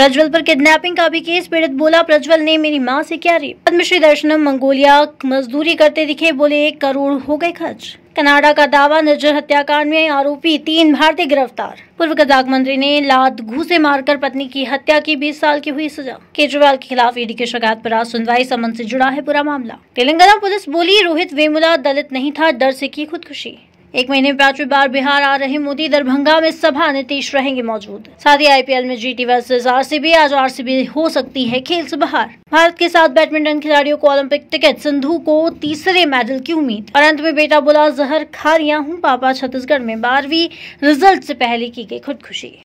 प्रज्वल पर किडनैपिंग का भी केस पीड़ित बोला प्रज्वल ने मेरी माँ से क्या री पद्मश्री दर्शनम मंगोलिया मजदूरी करते दिखे बोले एक करोड़ हो गए खर्च कनाडा का दावा निर्जर हत्याकांड में आरोपी तीन भारतीय गिरफ्तार पूर्व कजाक मंत्री ने लात घूसे मारकर पत्नी की हत्या की 20 साल की हुई सजा केजरीवाल के खिलाफ ईडी की शिकायत पर आज सुनवाई समन से जुड़ा है पूरा मामला तेलंगाना पुलिस बोली रोहित वेमुला दलित नहीं था डर से की खुदकुशी एक महीने में पांचवी बार बिहार आ रहे मोदी दरभंगा में सभा नीतीश रहेंगे मौजूद साथ ही आईपीएल में जीटी वर्सेस आरसीबी आज आरसीबी हो सकती है खेल से बाहर भारत के साथ बैडमिंटन खिलाड़ियों को ओलंपिक टिकट सिंधु को तीसरे मेडल की उम्मीद और अंत में बेटा बोला जहर खा रिया हूँ पापा छत्तीसगढ़ में बारहवीं रिजल्ट ऐसी पहले की गई खुदकुशी